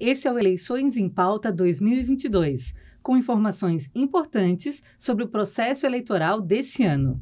Esse é o Eleições em Pauta 2022, com informações importantes sobre o processo eleitoral desse ano.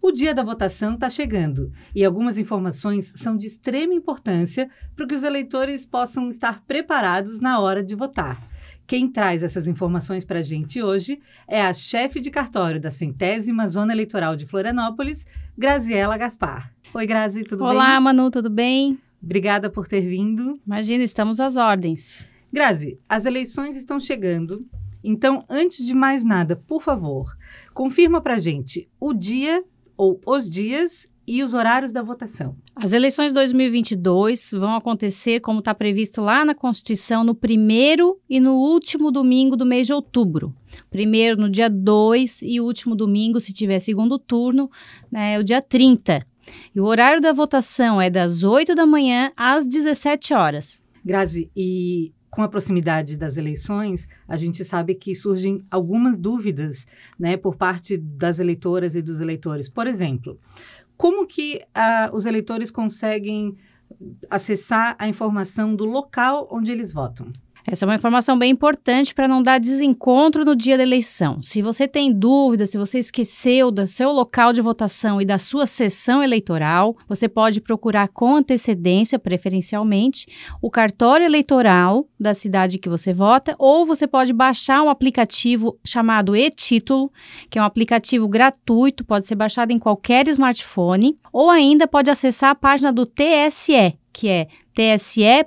O dia da votação está chegando e algumas informações são de extrema importância para que os eleitores possam estar preparados na hora de votar. Quem traz essas informações para a gente hoje é a chefe de cartório da centésima Zona Eleitoral de Florianópolis, Graziela Gaspar. Oi, Grazi, tudo Olá, bem? Olá, Manu, tudo bem? Obrigada por ter vindo. Imagina, estamos às ordens. Grazi, as eleições estão chegando. Então, antes de mais nada, por favor, confirma para gente o dia ou os dias e os horários da votação. As eleições 2022 vão acontecer, como está previsto lá na Constituição, no primeiro e no último domingo do mês de outubro. Primeiro no dia 2 e último domingo, se tiver segundo turno, né, o dia 30. E o horário da votação é das 8 da manhã às 17 horas. Grazi, e com a proximidade das eleições, a gente sabe que surgem algumas dúvidas né, por parte das eleitoras e dos eleitores. Por exemplo, como que uh, os eleitores conseguem acessar a informação do local onde eles votam? Essa é uma informação bem importante para não dar desencontro no dia da eleição. Se você tem dúvida, se você esqueceu do seu local de votação e da sua sessão eleitoral, você pode procurar com antecedência, preferencialmente, o cartório eleitoral da cidade que você vota, ou você pode baixar um aplicativo chamado e-Título, que é um aplicativo gratuito, pode ser baixado em qualquer smartphone, ou ainda pode acessar a página do TSE, que é tse.jus.br.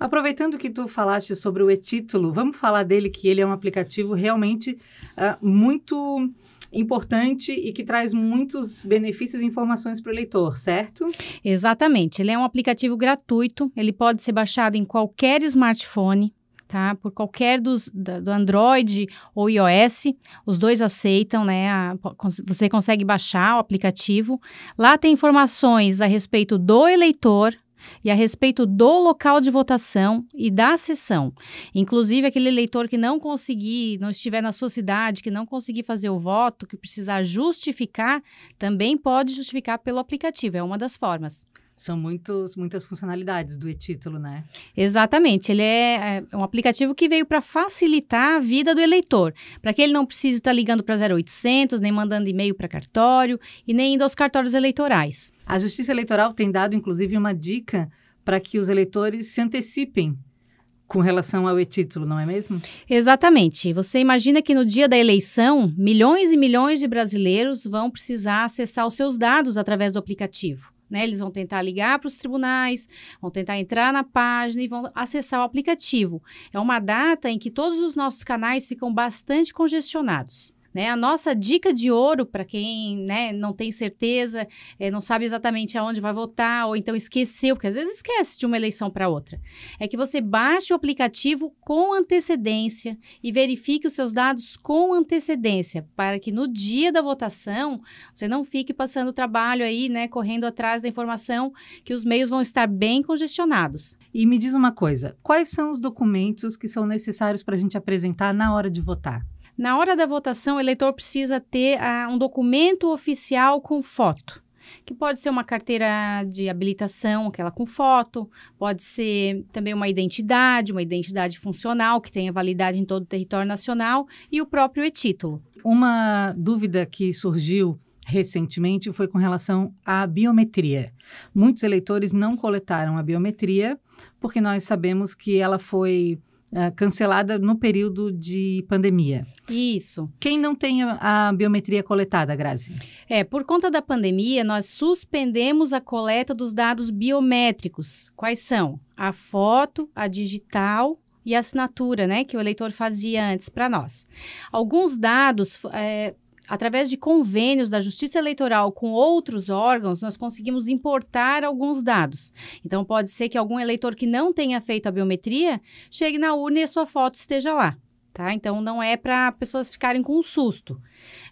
Aproveitando que tu falaste sobre o e-título, vamos falar dele, que ele é um aplicativo realmente uh, muito importante e que traz muitos benefícios e informações para o leitor, certo? Exatamente. Ele é um aplicativo gratuito, ele pode ser baixado em qualquer smartphone, Tá? Por qualquer dos do Android ou iOS, os dois aceitam, né? A, você consegue baixar o aplicativo. Lá tem informações a respeito do eleitor, e a respeito do local de votação e da sessão. Inclusive, aquele eleitor que não conseguir, não estiver na sua cidade, que não conseguir fazer o voto, que precisar justificar, também pode justificar pelo aplicativo, é uma das formas são muitos, muitas funcionalidades do e-título, né? Exatamente. Ele é, é um aplicativo que veio para facilitar a vida do eleitor, para que ele não precise estar tá ligando para 0800, nem mandando e-mail para cartório e nem indo aos cartórios eleitorais. A Justiça Eleitoral tem dado, inclusive, uma dica para que os eleitores se antecipem com relação ao e-título, não é mesmo? Exatamente. Você imagina que no dia da eleição, milhões e milhões de brasileiros vão precisar acessar os seus dados através do aplicativo. Né? Eles vão tentar ligar para os tribunais, vão tentar entrar na página e vão acessar o aplicativo. É uma data em que todos os nossos canais ficam bastante congestionados. Né? A nossa dica de ouro para quem né, não tem certeza, é, não sabe exatamente aonde vai votar, ou então esqueceu, porque às vezes esquece de uma eleição para outra, é que você baixe o aplicativo com antecedência e verifique os seus dados com antecedência, para que no dia da votação você não fique passando trabalho aí, né, correndo atrás da informação, que os meios vão estar bem congestionados. E me diz uma coisa: quais são os documentos que são necessários para a gente apresentar na hora de votar? Na hora da votação, o eleitor precisa ter ah, um documento oficial com foto que pode ser uma carteira de habilitação, aquela com foto, pode ser também uma identidade, uma identidade funcional que tenha validade em todo o território nacional e o próprio e-título. Uma dúvida que surgiu recentemente foi com relação à biometria. Muitos eleitores não coletaram a biometria porque nós sabemos que ela foi ah, cancelada no período de pandemia. Isso. Quem não tem a, a biometria coletada, Grazi? É, por conta da pandemia, nós suspendemos a coleta dos dados biométricos. Quais são? A foto, a digital e a assinatura, né, que o eleitor fazia antes para nós. Alguns dados é, através de convênios da Justiça Eleitoral com outros órgãos, nós conseguimos importar alguns dados. Então, pode ser que algum eleitor que não tenha feito a biometria chegue na urna e a sua foto esteja lá. Tá? Então, não é para pessoas ficarem com um susto.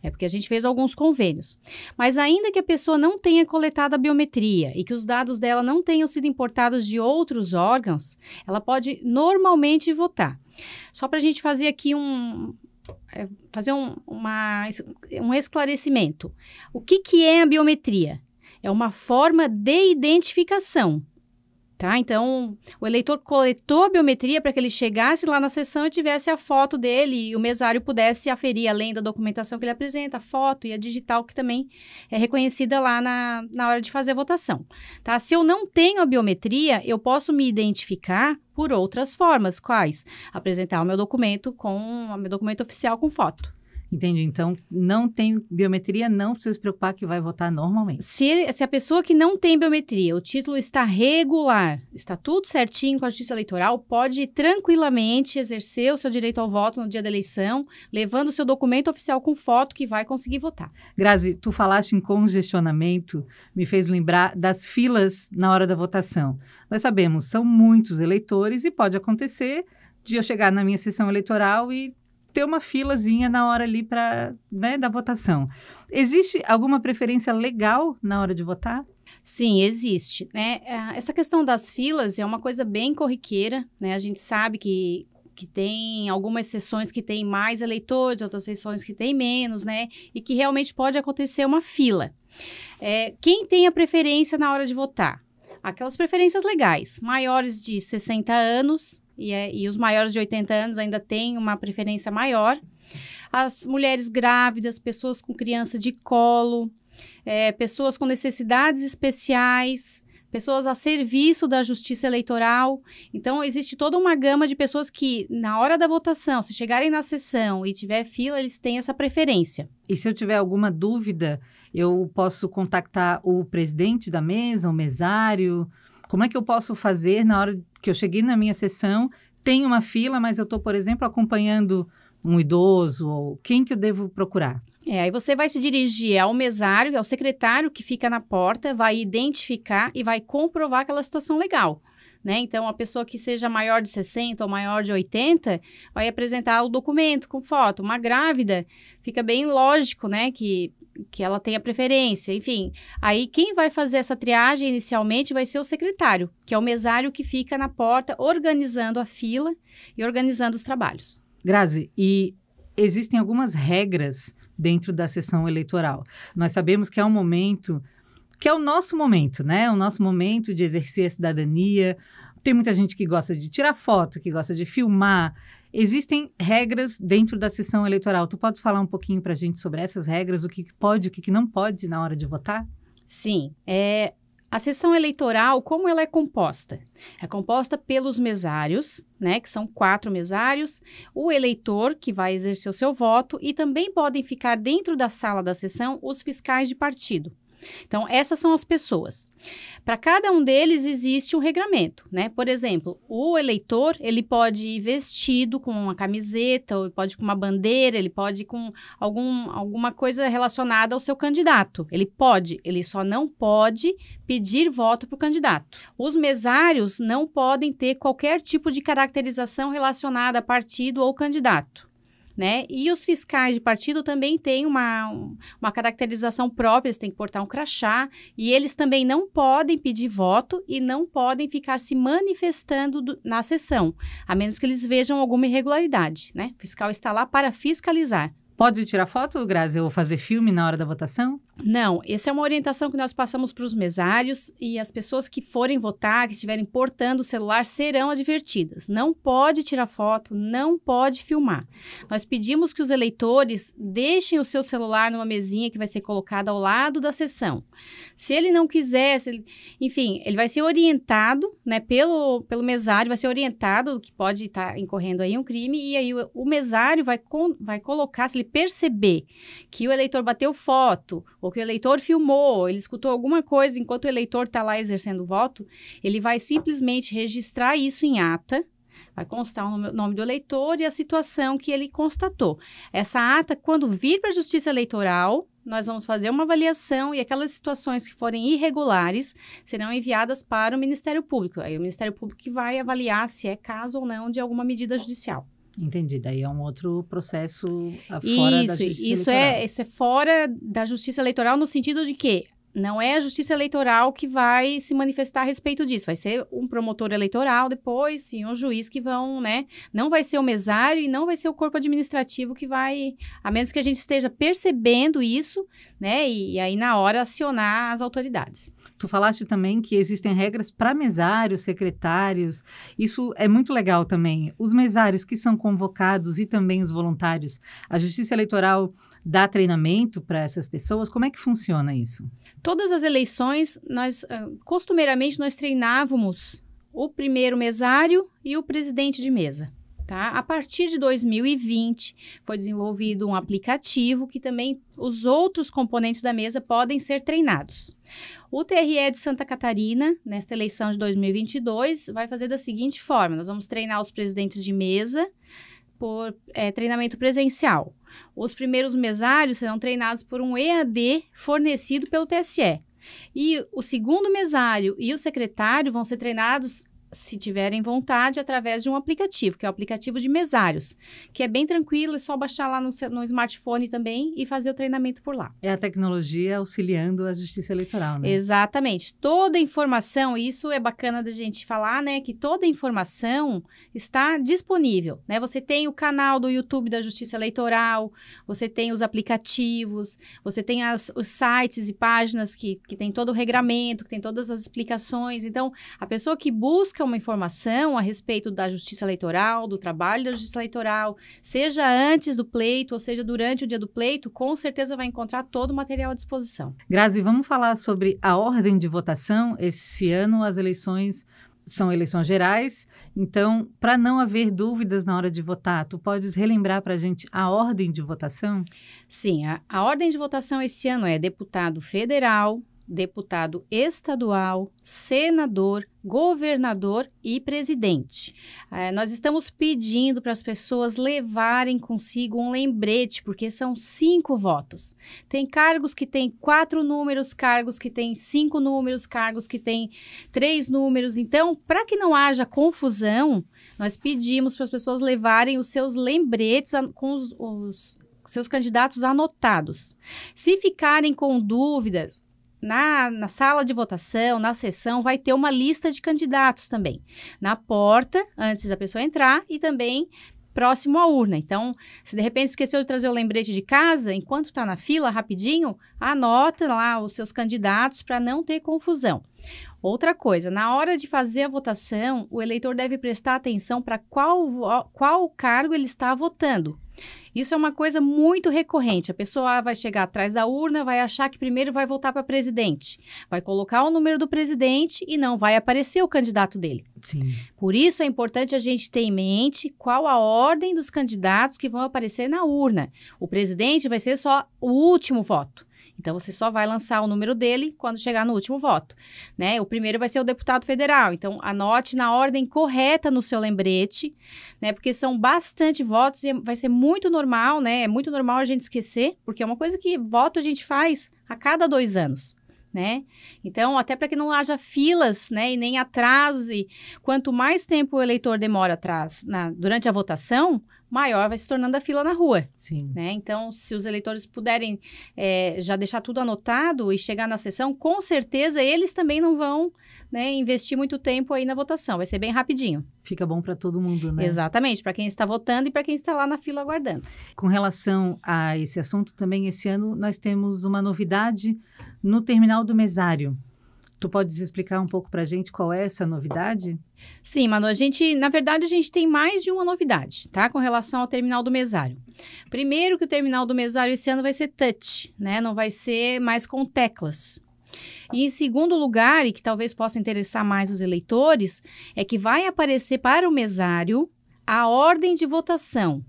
É porque a gente fez alguns convênios. Mas ainda que a pessoa não tenha coletado a biometria e que os dados dela não tenham sido importados de outros órgãos, ela pode normalmente votar. Só para a gente fazer aqui um, é, fazer um, uma, um esclarecimento. O que, que é a biometria? É uma forma de identificação Tá? Então, o eleitor coletou a biometria para que ele chegasse lá na sessão e tivesse a foto dele e o mesário pudesse aferir, além da documentação que ele apresenta, a foto e a digital que também é reconhecida lá na, na hora de fazer a votação. Tá? Se eu não tenho a biometria, eu posso me identificar por outras formas, quais? Apresentar o meu documento com o meu documento oficial com foto. Entende? Então, não tem biometria, não precisa se preocupar que vai votar normalmente. Se, se a pessoa que não tem biometria, o título está regular, está tudo certinho com a justiça eleitoral, pode tranquilamente exercer o seu direito ao voto no dia da eleição, levando o seu documento oficial com foto que vai conseguir votar. Grazi, tu falaste em congestionamento, me fez lembrar das filas na hora da votação. Nós sabemos, são muitos eleitores e pode acontecer de eu chegar na minha sessão eleitoral e ter uma filazinha na hora ali para né, da votação. Existe alguma preferência legal na hora de votar? Sim, existe. Né? É, essa questão das filas é uma coisa bem corriqueira. Né? A gente sabe que que tem algumas sessões que tem mais eleitores, outras sessões que tem menos, né? E que realmente pode acontecer uma fila. É, quem tem a preferência na hora de votar? Aquelas preferências legais, maiores de 60 anos, e, é, e os maiores de 80 anos ainda têm uma preferência maior. As mulheres grávidas, pessoas com criança de colo, é, pessoas com necessidades especiais, pessoas a serviço da justiça eleitoral. Então, existe toda uma gama de pessoas que, na hora da votação, se chegarem na sessão e tiver fila, eles têm essa preferência. E se eu tiver alguma dúvida, eu posso contactar o presidente da mesa, o mesário? Como é que eu posso fazer na hora que eu cheguei na minha sessão, tem uma fila, mas eu estou, por exemplo, acompanhando um idoso ou quem que eu devo procurar? É, aí você vai se dirigir ao mesário, ao secretário que fica na porta, vai identificar e vai comprovar aquela situação legal. Né? Então, a pessoa que seja maior de 60 ou maior de 80 vai apresentar o documento com foto. Uma grávida, fica bem lógico, né, que que ela tenha preferência, enfim. Aí quem vai fazer essa triagem inicialmente vai ser o secretário, que é o mesário que fica na porta organizando a fila e organizando os trabalhos. Grazi, e existem algumas regras dentro da sessão eleitoral. Nós sabemos que é um momento que é o nosso momento, né? O nosso momento de exercer a cidadania. Tem muita gente que gosta de tirar foto, que gosta de filmar, Existem regras dentro da sessão eleitoral. Tu podes falar um pouquinho para a gente sobre essas regras, o que pode, o que não pode na hora de votar? Sim. É, a sessão eleitoral, como ela é composta? É composta pelos mesários, né, que são quatro mesários, o eleitor, que vai exercer o seu voto, e também podem ficar dentro da sala da sessão os fiscais de partido. Então, essas são as pessoas. Para cada um deles existe um regramento, né? Por exemplo, o eleitor, ele pode ir vestido com uma camiseta, ou pode ir com uma bandeira, ele pode ir com algum, alguma coisa relacionada ao seu candidato. Ele pode, ele só não pode pedir voto para o candidato. Os mesários não podem ter qualquer tipo de caracterização relacionada a partido ou candidato né? E os fiscais de partido também têm uma, uma caracterização própria, eles têm que portar um crachá, e eles também não podem pedir voto e não podem ficar se manifestando do, na sessão, a menos que eles vejam alguma irregularidade, né? O fiscal está lá para fiscalizar. Pode tirar foto, Grazi, ou fazer filme na hora da votação? Não, essa é uma orientação que nós passamos para os mesários e as pessoas que forem votar, que estiverem portando o celular, serão advertidas. Não pode tirar foto, não pode filmar. Nós pedimos que os eleitores deixem o seu celular numa mesinha que vai ser colocada ao lado da sessão. Se ele não quiser, ele, enfim, ele vai ser orientado, né, pelo, pelo mesário, vai ser orientado que pode estar tá incorrendo aí um crime e aí o, o mesário vai, con, vai colocar, se ele perceber que o eleitor bateu foto porque o eleitor filmou, ele escutou alguma coisa enquanto o eleitor está lá exercendo o voto, ele vai simplesmente registrar isso em ata, vai constar o nome do eleitor e a situação que ele constatou. Essa ata, quando vir para a Justiça Eleitoral, nós vamos fazer uma avaliação e aquelas situações que forem irregulares serão enviadas para o Ministério Público. Aí o Ministério Público vai avaliar se é caso ou não de alguma medida judicial. Entendi, daí é um outro processo ah, fora isso, da justiça isso é, eleitoral. É, isso é fora da justiça eleitoral no sentido de que não é a justiça eleitoral que vai se manifestar a respeito disso. Vai ser um promotor eleitoral depois, sim, um juiz que vão, né? Não vai ser o mesário e não vai ser o corpo administrativo que vai, a menos que a gente esteja percebendo isso, né? E, e aí, na hora, acionar as autoridades. Tu falaste também que existem regras para mesários, secretários. Isso é muito legal também. Os mesários que são convocados e também os voluntários. A justiça eleitoral dá treinamento para essas pessoas. Como é que funciona isso? todas as eleições, nós ah, costumeiramente nós treinávamos o primeiro mesário e o presidente de mesa. Tá? A partir de 2020 foi desenvolvido um aplicativo que também os outros componentes da mesa podem ser treinados. O TRE de Santa Catarina, nesta eleição de 2022, vai fazer da seguinte forma: nós vamos treinar os presidentes de mesa por é, treinamento presencial. Os primeiros mesários serão treinados por um EAD fornecido pelo TSE. E o segundo mesário e o secretário vão ser treinados se tiverem vontade, através de um aplicativo, que é o aplicativo de mesários, que é bem tranquilo, é só baixar lá no, no smartphone também e fazer o treinamento por lá. É a tecnologia auxiliando a justiça eleitoral, né? Exatamente. Toda informação, isso é bacana da gente falar, né? Que toda informação está disponível, né? Você tem o canal do YouTube da Justiça Eleitoral, você tem os aplicativos, você tem as, os sites e páginas que, que tem todo o regramento, que tem todas as explicações. Então, a pessoa que busca busca uma informação a respeito da justiça eleitoral, do trabalho da justiça eleitoral, seja antes do pleito ou seja durante o dia do pleito, com certeza vai encontrar todo o material à disposição. Grazi, vamos falar sobre a ordem de votação. Esse ano as eleições são eleições gerais, então, para não haver dúvidas na hora de votar, tu podes relembrar para a gente a ordem de votação? Sim, a, a ordem de votação esse ano é deputado federal, deputado estadual, senador, governador e presidente. É, nós estamos pedindo para as pessoas levarem consigo um lembrete, porque são cinco votos. Tem cargos que têm quatro números, cargos que têm cinco números, cargos que têm três números. Então, para que não haja confusão, nós pedimos para as pessoas levarem os seus lembretes com os, os seus candidatos anotados. Se ficarem com dúvidas, na, na, sala de votação, na sessão, vai ter uma lista de candidatos também. Na porta, antes da pessoa entrar, e também próximo à urna. Então, se de repente esqueceu de trazer o lembrete de casa, enquanto está na fila, rapidinho, anota lá os seus candidatos para não ter confusão. Outra coisa, na hora de fazer a votação, o eleitor deve prestar atenção para qual, qual cargo ele está votando isso é uma coisa muito recorrente. A pessoa vai chegar atrás da urna, vai achar que primeiro vai voltar para presidente, vai colocar o número do presidente e não vai aparecer o candidato dele. Sim. Por isso é importante a gente ter em mente qual a ordem dos candidatos que vão aparecer na urna. O presidente vai ser só o último voto. Então você só vai lançar o número dele quando chegar no último voto, né? O primeiro vai ser o deputado federal. Então anote na ordem correta no seu lembrete, né? Porque são bastante votos e vai ser muito normal, né? É muito normal a gente esquecer, porque é uma coisa que voto a gente faz a cada dois anos. Né? Então, até para que não haja filas, né, e nem atrasos, e quanto mais tempo o eleitor demora atrás na, durante a votação, maior vai se tornando a fila na rua. Sim. Né? Então, se os eleitores puderem é, já deixar tudo anotado e chegar na sessão, com certeza eles também não vão né, investir muito tempo aí na votação. Vai ser bem rapidinho. Fica bom para todo mundo, né? Exatamente, para quem está votando e para quem está lá na fila aguardando. Com relação a esse assunto, também esse ano nós temos uma novidade no terminal do mesário. Tu podes explicar um pouco para a gente qual é essa novidade? Sim, Manu, a gente, na verdade, a gente tem mais de uma novidade, tá? Com relação ao terminal do mesário. Primeiro que o terminal do mesário esse ano vai ser touch, né? Não vai ser mais com teclas. E em segundo lugar, e que talvez possa interessar mais os eleitores, é que vai aparecer para o mesário a ordem de votação.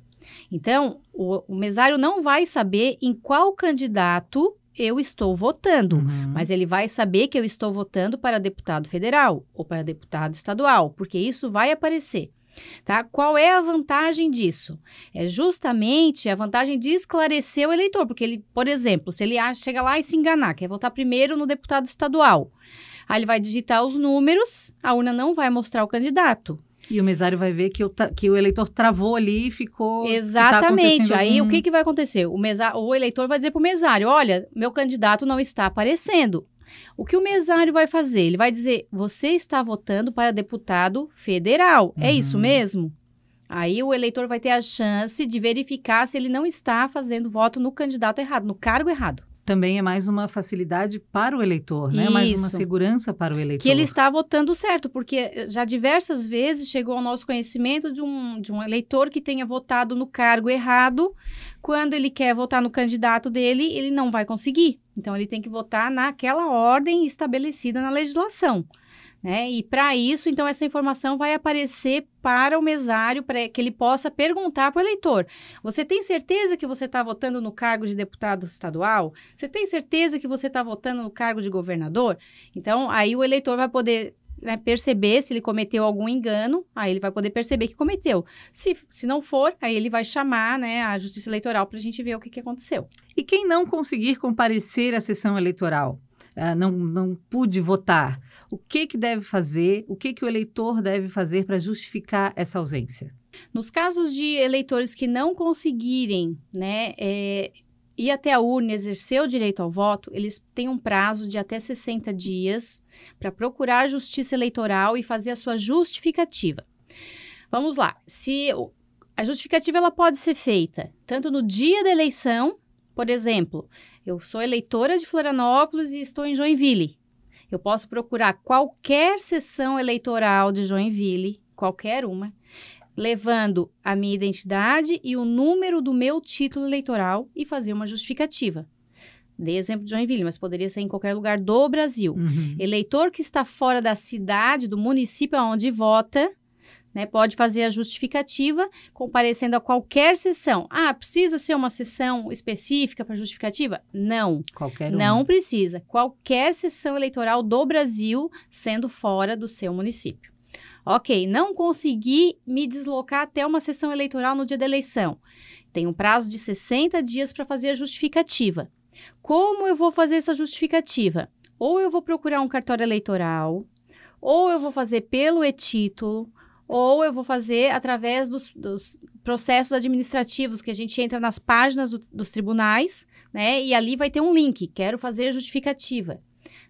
Então, o, o mesário não vai saber em qual candidato eu estou votando, uhum. mas ele vai saber que eu estou votando para deputado federal ou para deputado estadual, porque isso vai aparecer. Tá? Qual é a vantagem disso? É justamente a vantagem de esclarecer o eleitor, porque ele, por exemplo, se ele chega lá e se enganar, quer votar primeiro no deputado estadual, aí ele vai digitar os números, a urna não vai mostrar o candidato. E o mesário vai ver que o, que o eleitor travou ali e ficou. Tá Exatamente. Tá Aí o que, que vai acontecer? O, mesário, o eleitor vai dizer para o mesário: olha, meu candidato não está aparecendo. O que o mesário vai fazer? Ele vai dizer: você está votando para deputado federal. É uhum. É isso mesmo? Aí o eleitor vai ter a chance de verificar se ele não está fazendo voto no candidato errado, no cargo errado também é mais uma facilidade para o eleitor, né? Isso. Mais uma segurança para o eleitor. Que ele está votando certo, porque eh, já diversas vezes chegou ao nosso conhecimento de um, de um eleitor que tenha votado no cargo errado. Quando ele quer votar no candidato dele, ele não vai conseguir. Então, ele tem que votar naquela ordem estabelecida na legislação. Né? E para isso, então, essa informação vai aparecer para o mesário, para que ele possa perguntar para o eleitor: você tem certeza que você está votando no cargo de deputado estadual? Você tem certeza que você está votando no cargo de governador? Então, aí o eleitor vai poder né, perceber se ele cometeu algum engano, aí ele vai poder perceber que cometeu. Se, se não for, aí ele vai chamar né, a Justiça Eleitoral para a gente ver o que, que aconteceu. E quem não conseguir comparecer à sessão eleitoral? Ah, não, não pude votar. O que, que deve fazer, o que, que o eleitor deve fazer para justificar essa ausência? Nos casos de eleitores que não conseguirem né, é, ir até a urna e exercer o direito ao voto, eles têm um prazo de até 60 dias para procurar a justiça eleitoral e fazer a sua justificativa. Vamos lá, se a justificativa ela pode ser feita tanto no dia da eleição por exemplo, eu sou eleitora de Florianópolis e estou em Joinville. Eu posso procurar qualquer sessão eleitoral de Joinville, qualquer uma, levando a minha identidade e o número do meu título eleitoral e fazer uma justificativa. Dei exemplo de Joinville, mas poderia ser em qualquer lugar do Brasil. Uhum. Eleitor que está fora da cidade, do município aonde vota, né? Pode fazer a justificativa comparecendo a qualquer sessão. Ah, precisa ser uma sessão específica para justificativa? Não. Qualquer uma. Não precisa. Qualquer sessão eleitoral do Brasil sendo fora do seu município. Ok, não consegui me deslocar até uma sessão eleitoral no dia da eleição. Tem um prazo de 60 dias para fazer a justificativa. Como eu vou fazer essa justificativa? Ou eu vou procurar um cartório eleitoral, ou eu vou fazer pelo e-título, ou eu vou fazer através dos, dos, processos administrativos, que a gente entra nas páginas do, dos tribunais, né? E ali vai ter um link, quero fazer justificativa,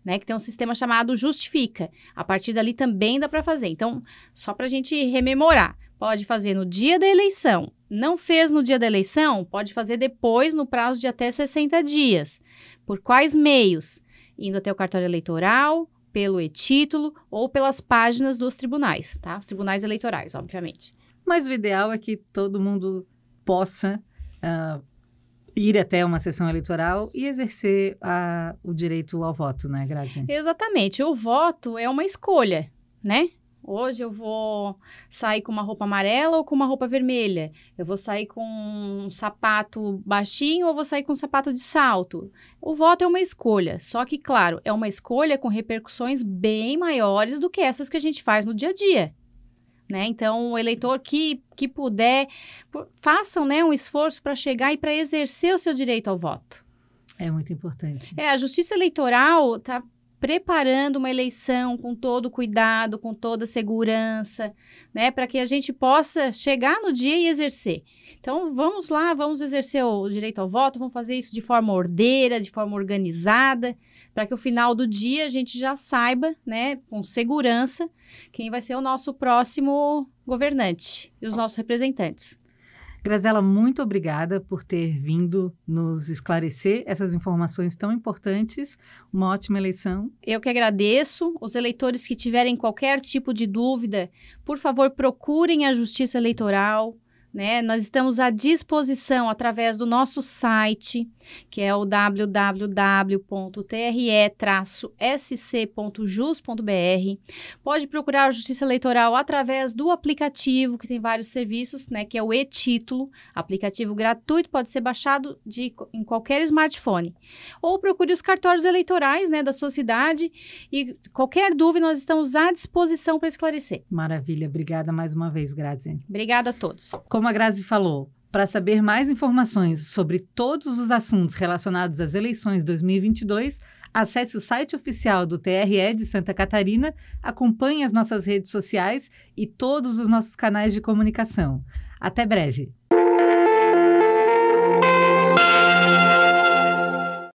né? Que tem um sistema chamado Justifica. A partir dali também dá para fazer. Então, só para a gente rememorar, pode fazer no dia da eleição. Não fez no dia da eleição, pode fazer depois no prazo de até 60 dias. Por quais meios? Indo até o cartório eleitoral, pelo e-título ou pelas páginas dos tribunais, tá? Os tribunais eleitorais, obviamente. Mas o ideal é que todo mundo possa uh, ir até uma sessão eleitoral e exercer a, o direito ao voto, né, Grazi? Exatamente. O voto é uma escolha, né? Hoje eu vou sair com uma roupa amarela ou com uma roupa vermelha? Eu vou sair com um sapato baixinho ou vou sair com um sapato de salto? O voto é uma escolha, só que, claro, é uma escolha com repercussões bem maiores do que essas que a gente faz no dia a dia. Né? Então, o eleitor que, que puder, façam né, um esforço para chegar e para exercer o seu direito ao voto. É muito importante. É, a justiça eleitoral está preparando uma eleição com todo cuidado, com toda segurança, né, para que a gente possa chegar no dia e exercer. Então, vamos lá, vamos exercer o direito ao voto, vamos fazer isso de forma ordeira, de forma organizada, para que o final do dia a gente já saiba, né, com segurança, quem vai ser o nosso próximo governante e os nossos representantes. Grazela, muito obrigada por ter vindo nos esclarecer essas informações tão importantes. Uma ótima eleição. Eu que agradeço. Os eleitores que tiverem qualquer tipo de dúvida, por favor, procurem a Justiça Eleitoral né? Nós estamos à disposição através do nosso site, que é o www.tre-sc.jus.br. Pode procurar a Justiça Eleitoral através do aplicativo, que tem vários serviços, né? que é o e-título, aplicativo gratuito, pode ser baixado de, em qualquer smartphone. Ou procure os cartórios eleitorais né, da sua cidade e qualquer dúvida nós estamos à disposição para esclarecer. Maravilha, obrigada mais uma vez, Grazi. Obrigada a todos. Como a Grazi falou, para saber mais informações sobre todos os assuntos relacionados às eleições 2022, acesse o site oficial do TRE de Santa Catarina, acompanhe as nossas redes sociais e todos os nossos canais de comunicação. Até breve!